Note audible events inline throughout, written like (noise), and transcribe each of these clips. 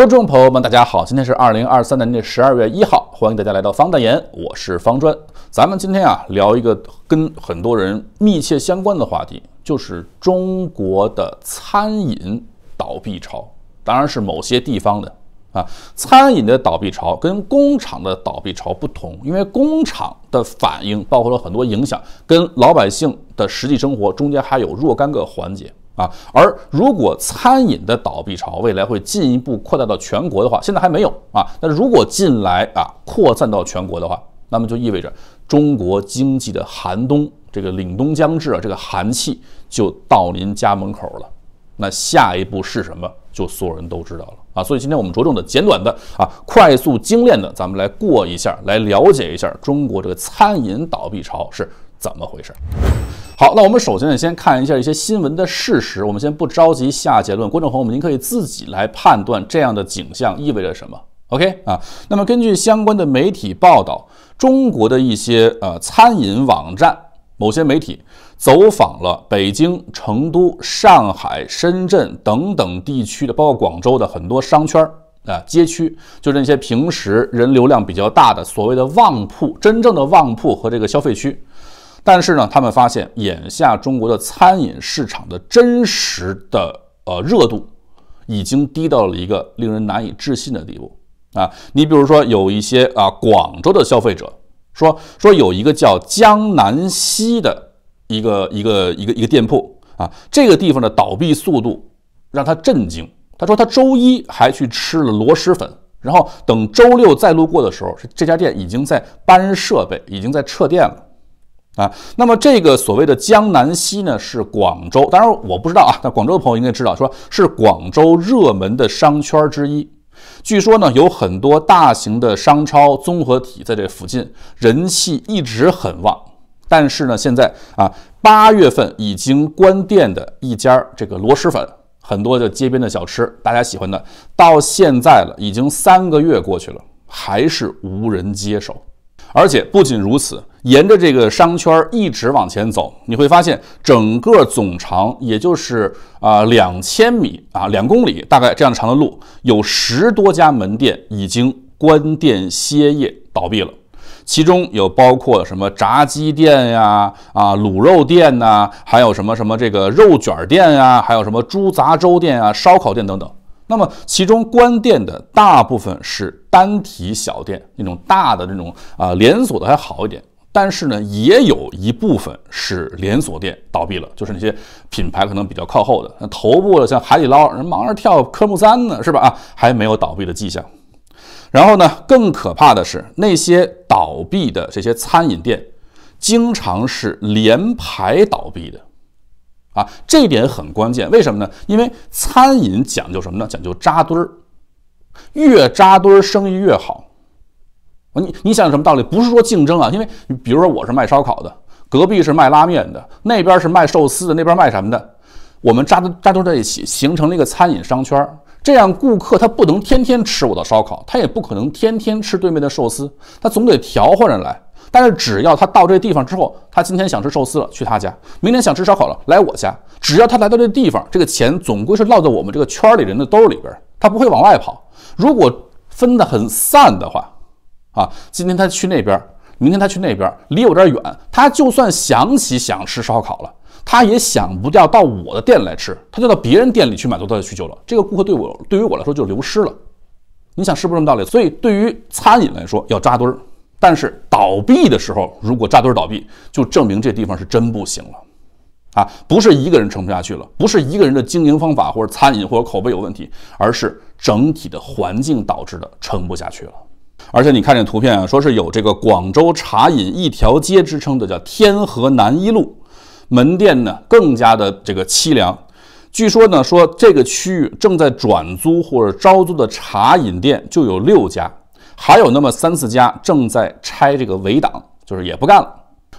观众朋友们，大家好，今天是二零二三年的十二月一号，欢迎大家来到方大言，我是方砖。咱们今天啊聊一个跟很多人密切相关的话题，就是中国的餐饮倒闭潮，当然是某些地方的啊，餐饮的倒闭潮跟工厂的倒闭潮不同，因为工厂的反应包括了很多影响，跟老百姓的实际生活中间还有若干个环节。啊，而如果餐饮的倒闭潮未来会进一步扩大到全国的话，现在还没有啊。那如果进来啊，扩散到全国的话，那么就意味着中国经济的寒冬，这个凛冬将至啊，这个寒气就到您家门口了。那下一步是什么？就所有人都知道了啊。所以今天我们着重的简短的啊，快速精炼的，咱们来过一下，来了解一下中国这个餐饮倒闭潮是怎么回事。好，那我们首先呢，先看一下一些新闻的事实，我们先不着急下结论。观众朋友，们您可以自己来判断这样的景象意味着什么。OK 啊，那么根据相关的媒体报道，中国的一些呃餐饮网站、某些媒体走访了北京、成都、上海、深圳等等地区的，包括广州的很多商圈啊、街区，就是那些平时人流量比较大的所谓的旺铺，真正的旺铺和这个消费区。但是呢，他们发现眼下中国的餐饮市场的真实的呃热度，已经低到了一个令人难以置信的地步啊！你比如说，有一些啊广州的消费者说说有一个叫江南西的一个一个一个一个店铺啊，这个地方的倒闭速度让他震惊。他说他周一还去吃了螺蛳粉，然后等周六再路过的时候，是这家店已经在搬设备，已经在撤店了。啊，那么这个所谓的江南西呢，是广州，当然我不知道啊，但广州的朋友应该知道，说是广州热门的商圈之一。据说呢，有很多大型的商超综合体在这附近，人气一直很旺。但是呢，现在啊，八月份已经关店的一家这个螺蛳粉，很多的街边的小吃，大家喜欢的，到现在了，已经三个月过去了，还是无人接手。而且不仅如此。沿着这个商圈一直往前走，你会发现整个总长也就是啊两千米啊两公里，大概这样长的路，有十多家门店已经关店歇业倒闭了，其中有包括什么炸鸡店呀啊卤肉店呐，还有什么什么这个肉卷店呀，还有什么猪杂粥店啊烧烤店等等。那么其中关店的大部分是单体小店，那种大的那种啊连锁的还好一点。但是呢，也有一部分是连锁店倒闭了，就是那些品牌可能比较靠后的、头部的，像海底捞人忙着跳科目三呢，是吧？啊，还没有倒闭的迹象。然后呢，更可怕的是那些倒闭的这些餐饮店，经常是连排倒闭的，啊，这点很关键。为什么呢？因为餐饮讲究什么呢？讲究扎堆儿，越扎堆儿生意越好。你你想有什么道理？不是说竞争啊，因为比如说我是卖烧烤的，隔壁是卖拉面的，那边是卖寿司的，那边卖什么的，我们扎扎堆在一起，形成了一个餐饮商圈。这样顾客他不能天天吃我的烧烤，他也不可能天天吃对面的寿司，他总得调换着来。但是只要他到这地方之后，他今天想吃寿司了，去他家；明天想吃烧烤了，来我家。只要他来到这地方，这个钱总归是落在我们这个圈里人的兜里边，他不会往外跑。如果分得很散的话，啊，今天他去那边，明天他去那边，离我这儿远。他就算想起想吃烧烤了，他也想不掉到我的店里来吃，他就到别人店里去满足他的需求了。这个顾客对我，对于我来说就流失了。你想是不是这么道理？所以对于餐饮来说要扎堆儿，但是倒闭的时候，如果扎堆儿倒闭，就证明这地方是真不行了。啊，不是一个人撑不下去了，不是一个人的经营方法或者餐饮或者口碑有问题，而是整体的环境导致的撑不下去了。而且你看这图片啊，说是有这个广州茶饮一条街之称的，叫天河南一路，门店呢更加的这个凄凉。据说呢，说这个区域正在转租或者招租的茶饮店就有六家，还有那么三四家正在拆这个围挡，就是也不干了。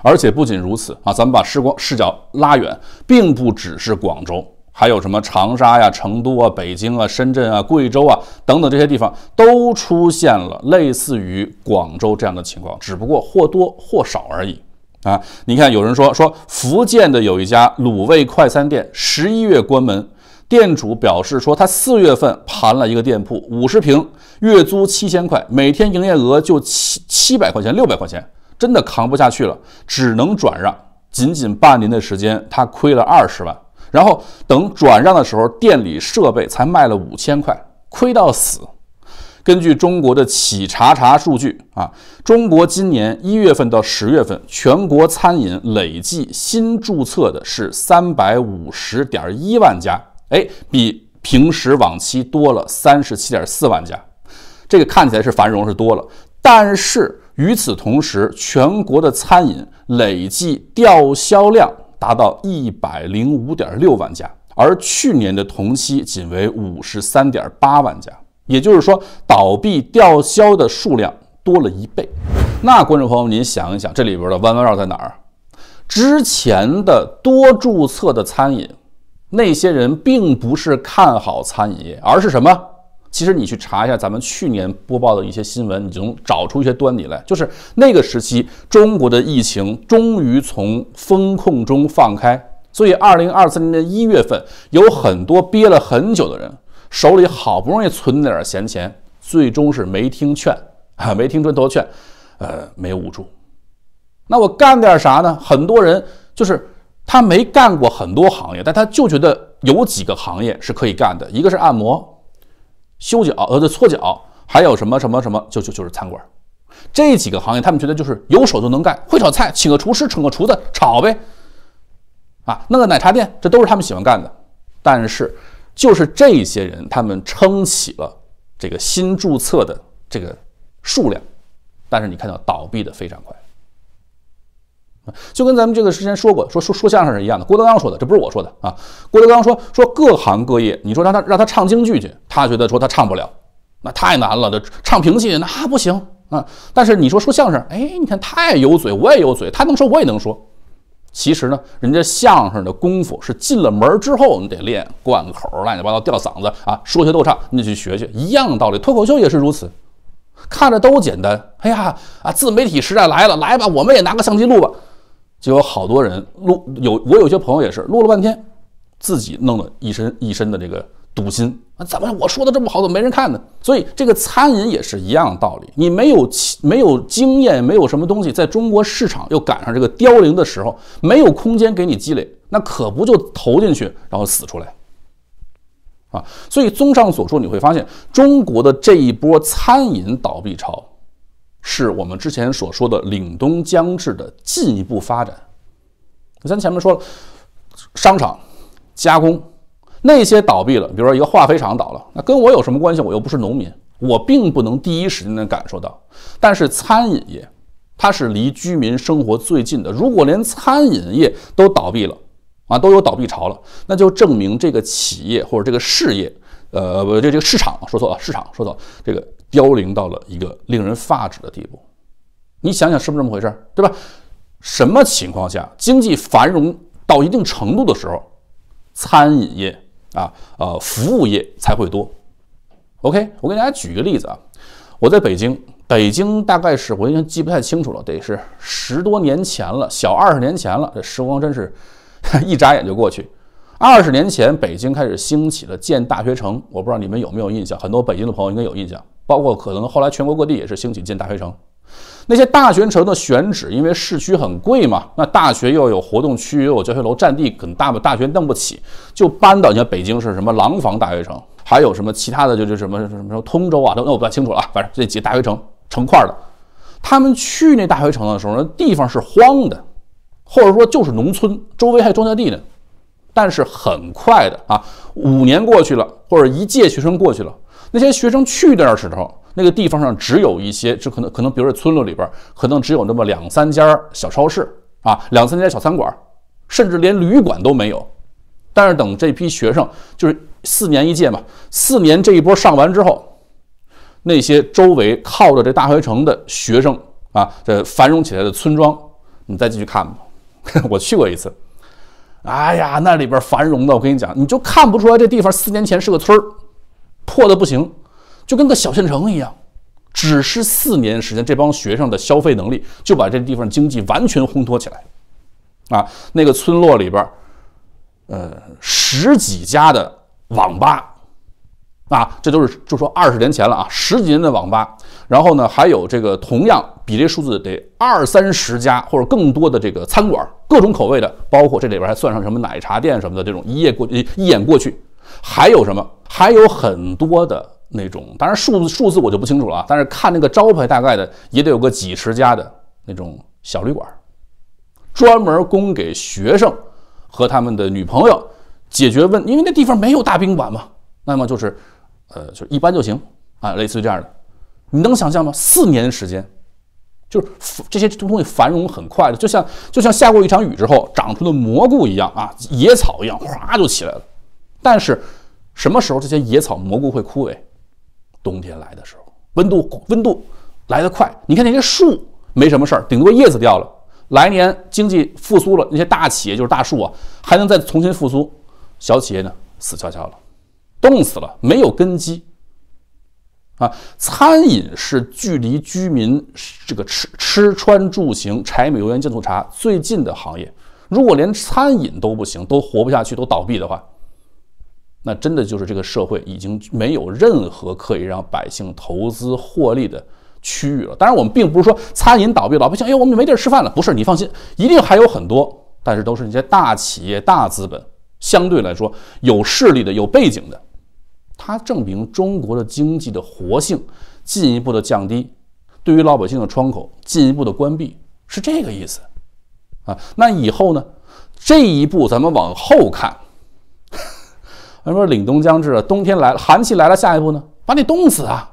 而且不仅如此啊，咱们把视光视角拉远，并不只是广州。还有什么长沙呀、成都啊、北京啊、深圳啊、贵州啊等等这些地方，都出现了类似于广州这样的情况，只不过或多或少而已。啊，你看有人说说福建的有一家卤味快餐店，十一月关门，店主表示说他四月份盘了一个店铺，五十平，月租七千块，每天营业额就七七百块钱、六百块钱，真的扛不下去了，只能转让。仅仅半年的时间，他亏了二十万。然后等转让的时候，店里设备才卖了五千块，亏到死。根据中国的企查查数据啊，中国今年一月份到十月份，全国餐饮累计新注册的是三百五十点一万家，哎，比平时往期多了三十七点四万家。这个看起来是繁荣，是多了，但是与此同时，全国的餐饮累计吊销量。达到一百零五点六万家，而去年的同期仅为五十三点八万家，也就是说，倒闭吊销的数量多了一倍。那观众朋友，您想一想，这里边的弯弯绕在哪儿？之前的多注册的餐饮，那些人并不是看好餐饮业，而是什么？其实你去查一下咱们去年播报的一些新闻，你就能找出一些端倪来。就是那个时期，中国的疫情终于从风控中放开，所以二零二三年的一月份，有很多憋了很久的人，手里好不容易存了点闲钱，最终是没听劝啊，没听砖头劝，呃，没捂住。那我干点啥呢？很多人就是他没干过很多行业，但他就觉得有几个行业是可以干的，一个是按摩。修脚，呃，对，搓脚，还有什么什么什么，就就就是餐馆，这几个行业，他们觉得就是有手就能干，会炒菜，请个厨师，请个厨子炒呗，啊，弄个奶茶店，这都是他们喜欢干的。但是，就是这些人，他们撑起了这个新注册的这个数量，但是你看到倒闭的非常快。就跟咱们这个之前说过，说说说相声是一样的。郭德纲说的，这不是我说的啊。郭德纲说说各行各业，你说让他让他唱京剧去，他觉得说他唱不了，那太难了。这唱评戏那不行啊。但是你说说相声，哎，你看他有嘴，我也有嘴，他能说我也能说。其实呢，人家相声的功夫是进了门之后，你得练贯口，乱七八糟吊嗓子啊，说学逗唱，你去学学，一样道理。脱口秀也是如此，看着都简单。哎呀啊，自媒体时代来了，来吧，我们也拿个相机录吧。就有好多人录有，我有些朋友也是录了半天，自己弄了一身一身的这个赌心啊！怎么我说的这么好，怎么没人看呢？所以这个餐饮也是一样的道理，你没有没有经验，没有什么东西，在中国市场又赶上这个凋零的时候，没有空间给你积累，那可不就投进去然后死出来啊？所以综上所述，你会发现中国的这一波餐饮倒闭潮。是我们之前所说的“岭东将至”的进一步发展。咱前面说了，商场、加工那些倒闭了，比如说一个化肥厂倒了，那跟我有什么关系？我又不是农民，我并不能第一时间能感受到。但是餐饮业，它是离居民生活最近的。如果连餐饮业都倒闭了，啊，都有倒闭潮了，那就证明这个企业或者这个事业，呃，不，这这个市场说错了，市场说错这个。凋零到了一个令人发指的地步，你想想是不是这么回事儿？对吧？什么情况下经济繁荣到一定程度的时候，餐饮业啊、呃服务业才会多？OK，我给大家举一个例子啊，我在北京，北京大概是我应该记不太清楚了，得是十多年前了，小二十年前了，这时光真是 (laughs) 一眨眼就过去。二十年前，北京开始兴起了建大学城，我不知道你们有没有印象，很多北京的朋友应该有印象。包括可能后来全国各地也是兴起建大学城，那些大学城的选址，因为市区很贵嘛，那大学又有活动区，又有教学楼，占地很大嘛，大学弄不起，就搬到你像北京是什么廊坊大学城，还有什么其他的就就什么什么什么通州啊，那我不太清楚了，反正这几大学城成块的，他们去那大学城的时候，那地方是荒的，或者说就是农村，周围还有庄稼地呢，但是很快的啊，五年过去了，或者一届学生过去了。那些学生去那儿的时候，那个地方上只有一些，就可能可能，比如说村落里边，可能只有那么两三家小超市啊，两三家小餐馆，甚至连旅馆都没有。但是等这批学生就是四年一届嘛，四年这一波上完之后，那些周围靠着这大学城的学生啊，这繁荣起来的村庄，你再继续看吧，(laughs) 我去过一次，哎呀，那里边繁荣的，我跟你讲，你就看不出来这地方四年前是个村儿。破的不行，就跟个小县城一样，只是四年时间，这帮学生的消费能力就把这地方经济完全烘托起来，啊，那个村落里边，呃，十几家的网吧，啊，这都是就说二十年前了啊，十几年的网吧，然后呢，还有这个同样比这数字得二三十家或者更多的这个餐馆，各种口味的，包括这里边还算上什么奶茶店什么的，这种一夜过一眼过去。还有什么？还有很多的那种，当然数字数字我就不清楚了啊。但是看那个招牌，大概的也得有个几十家的那种小旅馆，专门供给学生和他们的女朋友解决问，因为那地方没有大宾馆嘛。那么就是，呃，就一般就行啊，类似于这样的。你能想象吗？四年时间，就是这些东西繁荣很快的，就像就像下过一场雨之后长出的蘑菇一样啊，野草一样，哗就起来了。但是，什么时候这些野草蘑菇会枯萎？冬天来的时候，温度温度来得快。你看那些树没什么事儿，顶多叶子掉了。来年经济复苏了，那些大企业就是大树啊，还能再重新复苏。小企业呢，死翘翘了，冻死了，没有根基。啊，餐饮是距离居民这个吃吃穿住行柴米油盐酱醋茶最近的行业。如果连餐饮都不行，都活不下去，都倒闭的话。那真的就是这个社会已经没有任何可以让百姓投资获利的区域了。当然，我们并不是说餐饮倒闭，老百姓哎，我们没地儿吃饭了。不是，你放心，一定还有很多，但是都是那些大企业、大资本，相对来说有势力的、有背景的。它证明中国的经济的活性进一步的降低，对于老百姓的窗口进一步的关闭，是这个意思啊。那以后呢？这一步咱们往后看。他说：“凛冬将至了，冬天来了，寒气来了，下一步呢？把你冻死啊！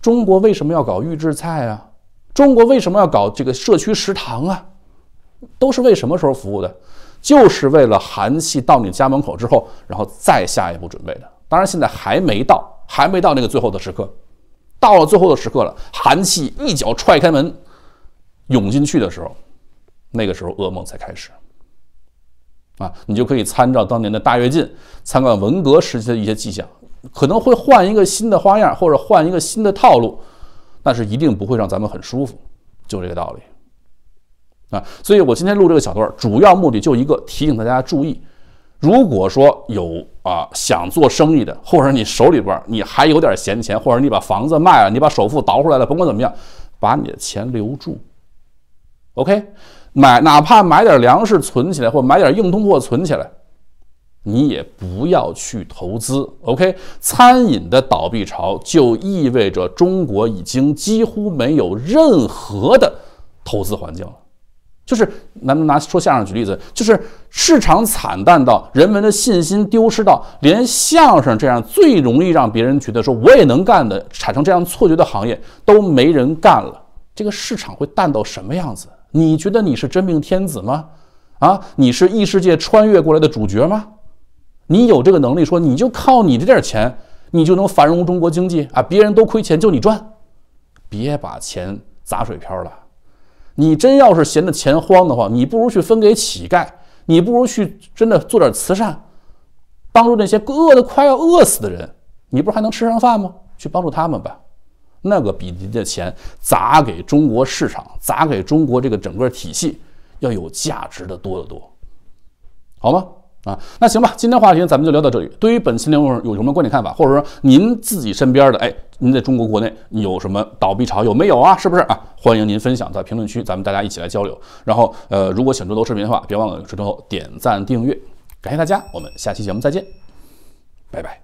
中国为什么要搞预制菜啊？中国为什么要搞这个社区食堂啊？都是为什么时候服务的？就是为了寒气到你家门口之后，然后再下一步准备的。当然，现在还没到，还没到那个最后的时刻。到了最后的时刻了，寒气一脚踹开门，涌进去的时候，那个时候噩梦才开始。”啊，你就可以参照当年的大跃进，参观文革时期的一些迹象，可能会换一个新的花样，或者换一个新的套路，但是一定不会让咱们很舒服，就这个道理。啊，所以我今天录这个小段，主要目的就一个提醒大家注意：如果说有啊想做生意的，或者你手里边你还有点闲钱，或者你把房子卖了，你把首付倒出来了，甭管怎么样，把你的钱留住。OK。买哪怕买点粮食存起来，或买点硬通货存起来，你也不要去投资。OK，餐饮的倒闭潮就意味着中国已经几乎没有任何的投资环境了。就是咱们拿说相声举例子，就是市场惨淡到人们的信心丢失到连相声这样最容易让别人觉得说我也能干的，产生这样错觉的行业都没人干了，这个市场会淡到什么样子？你觉得你是真命天子吗？啊，你是异世界穿越过来的主角吗？你有这个能力说你就靠你这点钱，你就能繁荣中国经济啊？别人都亏钱，就你赚，别把钱砸水漂了。你真要是闲的钱荒的话，你不如去分给乞丐，你不如去真的做点慈善，帮助那些饿得快要饿死的人，你不是还能吃上饭吗？去帮助他们吧。那个比您的钱砸给中国市场、砸给中国这个整个体系要有价值的多得多，好吗？啊，那行吧，今天话题咱们就聊到这里。对于本期内容有什么观点看法，或者说您自己身边的哎，您在中国国内有什么倒闭潮有没有啊？是不是啊？欢迎您分享在评论区，咱们大家一起来交流。然后呃，如果想欢多视频的话，别忘了之后点赞订阅，感谢大家，我们下期节目再见，拜拜。